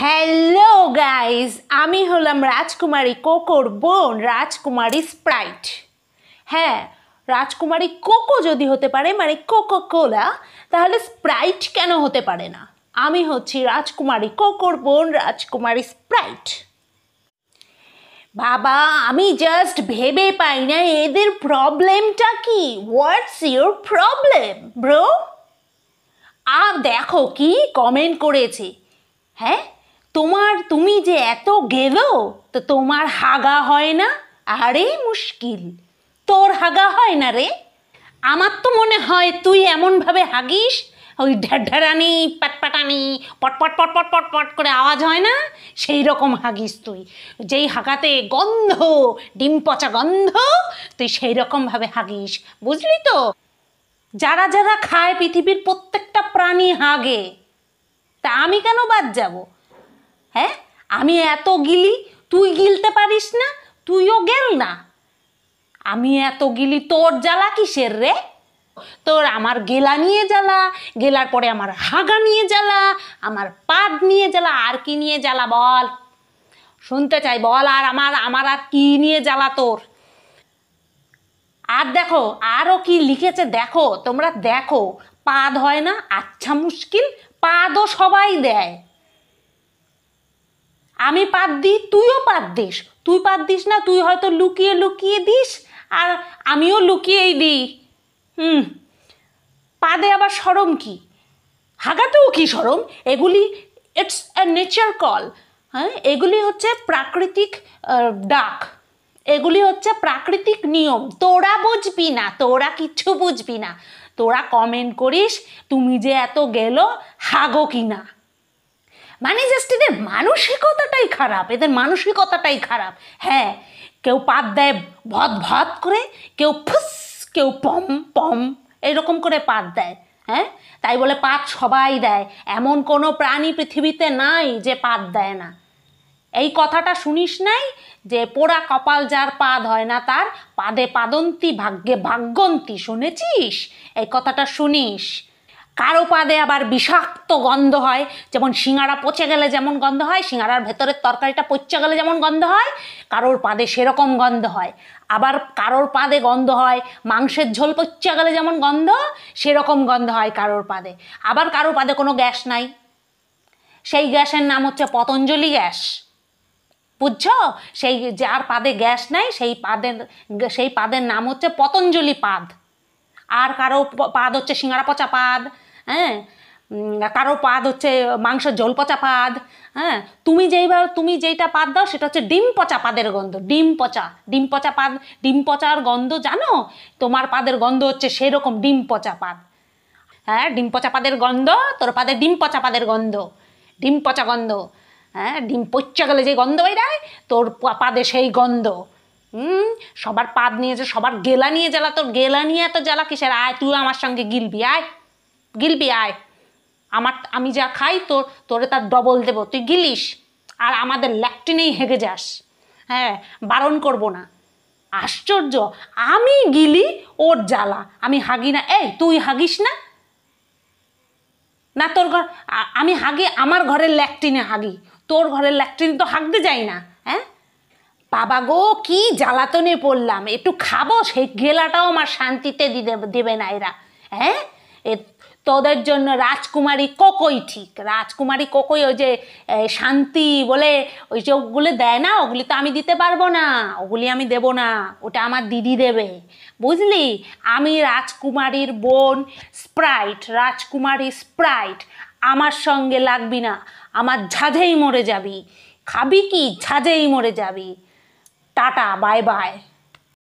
hello guys আমি হলাম রাজকুমারী কোকোর বোন রাজকুমারী স্প্রাইট হ্যাঁ রাজকুমারী কোকো যদি হতে পারে মানে কোকো কোলা তাহলে স্প্রাইট কেন হতে পারে না আমি হচ্ছি রাজকুমারী কোকোর বোন রাজকুমারী স্প্রাইট বাবা আমি জাস্ট ভেবে পাই না এদের প্রবলেমটা কি হোয়াটস ইউর প্রবলেম ব্রো আর দেখো কি কমেন্ট করেছে হ্যাঁ তোমার তুমি যে এত গেলো তো তোমার হাগা হয় না আরে মুশকিল তোর হাগা হয় না রে আমার তো মনে হয় তুই এমনভাবে হাগিস ওই ঢ্যাঢ্যারানি প্যাটপাটানি পটপট পটপট পটপট করে আওয়াজ হয় না সেই রকম হাগিস তুই যেই হাগাতে গন্ধ ডিম পচা গন্ধ তুই সেই রকমভাবে হাগিস বুঝলি তো যারা যারা খায় পৃথিবীর প্রত্যেকটা প্রাণী হাগে তা আমি কেন বাদ যাবো হ্যাঁ আমি এত গিলি তুই গিলতে পারিস না তুইও গেল না আমি এত গিলি তোর জ্বালা কিসের রে তোর আমার গেলা নিয়ে জ্বালা গেলার পরে আমার হাগা নিয়ে জ্বালা আমার পাদ নিয়ে জ্বালা আর কি নিয়ে জ্বালা বল শুনতে চাই বল আর আমার আমার আর কি নিয়ে জ্বালা তোর আর দেখো আরও কি লিখেছে দেখো তোমরা দেখো পাদ হয় না আচ্ছা মুশকিল পাদও সবাই দেয় আমি পাত দিই তুইও পাত দিস তুই পাত দিস না তুই হয়তো লুকিয়ে লুকিয়ে দিস আর আমিও লুকিয়েই দিই হুম পাদে আবার সরম কি হাগাতেও কি সরম এগুলি ইটস এ নেচার কল হ্যাঁ এগুলি হচ্ছে প্রাকৃতিক ডাক এগুলি হচ্ছে প্রাকৃতিক নিয়ম তোরা বুঝবি না তোরা কিচ্ছু বুঝবি না তোরা কমেন্ট করিস তুমি যে এত গেল হাগো কি না মানে জাস্ট এদের মানসিকতাটাই খারাপ এদের মানসিকতাটাই খারাপ হ্যাঁ কেউ পাত দেয় ভত ভত করে কেউ ফুস কেউ পম পম এরকম করে পাত দেয় হ্যাঁ তাই বলে পাত সবাই দেয় এমন কোনো প্রাণী পৃথিবীতে নাই যে পাত দেয় না এই কথাটা শুনিস নাই যে পোড়া কপাল যার পাদ হয় না তার পাদে পাদন্তি ভাগ্যে ভাগ্যন্তি শুনেছিস এই কথাটা শুনিস কারো পাদে আবার বিষাক্ত গন্ধ হয় যেমন শিঙাড়া পচে গেলে যেমন গন্ধ হয় শিঙাড়ার ভেতরের তরকারিটা পচে গেলে যেমন গন্ধ হয় কারোর পাদে সেরকম গন্ধ হয় আবার কারোর পাদে গন্ধ হয় মাংসের ঝোল পচে গেলে যেমন গন্ধ সেরকম গন্ধ হয় কারোর পাদে আবার কারোর পাদে কোনো গ্যাস নাই সেই গ্যাসের নাম হচ্ছে পতঞ্জলি গ্যাস বুঝছ সেই যার পাদে গ্যাস নাই সেই পাদের সেই পাদের নাম হচ্ছে পতঞ্জলি পাদ আর কারো পাদ হচ্ছে সিঙ্গারা পচা পাদ হ্যাঁ কারো পাদ হচ্ছে মাংসের জল পচা পাদ হ্যাঁ তুমি যেইভাবে তুমি যেইটা পাদ দাও সেটা হচ্ছে ডিম পচা পাদের গন্ধ ডিম পচা ডিম পচা পাদ ডিম পচার গন্ধ জানো তোমার পাদের গন্ধ হচ্ছে সেরকম ডিম পচা পাদ হ্যাঁ ডিম পচা পাদের গন্ধ তোর পাদে ডিম পচা পাদের গন্ধ ডিম পচা গন্ধ হ্যাঁ ডিম পচা গেলে যে গন্ধ বেরায় তোর পাদে সেই গন্ধ হুম সবার পাদ নিয়ে যে সবার গেলা নিয়ে জ্বালা তোর গেলা নিয়ে এত জ্বালা কিসের আয় তুই আমার সঙ্গে গিলবি আয় গিলবি আয় আমার আমি যা খাই তোর তোরে তার ডবল দেব তুই গিলিস আর আমাদের ল্যাকটিনেই হেগে যাস হ্যাঁ বারণ করব না আশ্চর্য আমি গিলি ওর জ্বালা আমি হাগি না এই তুই হাগিস না না তোর ঘর আমি হাগি আমার ঘরের ল্যাকটিনে হাগি তোর ঘরের ল্যাকটিনে তো হাগতে যাই না হ্যাঁ বাবা গো কী জ্বালাতনে পড়লাম একটু খাবো সেই গেলাটাও আমার শান্তিতে দিতে দেবে না এরা হ্যাঁ এ তোদের জন্য রাজকুমারী কোকই ঠিক রাজকুমারী কোকই ওই যে শান্তি বলে ওই যে ওগুলো দেয় না ওগুলি তো আমি দিতে পারবো না ওগুলি আমি দেব না ওটা আমার দিদি দেবে বুঝলি আমি রাজকুমারীর বোন স্প্রাইট রাজকুমারী স্প্রাইট আমার সঙ্গে লাগবি না আমার ঝাঁঝেই মরে যাবি খাবি কি ঝাঁঝেই মরে যাবি টাটা বাই বাই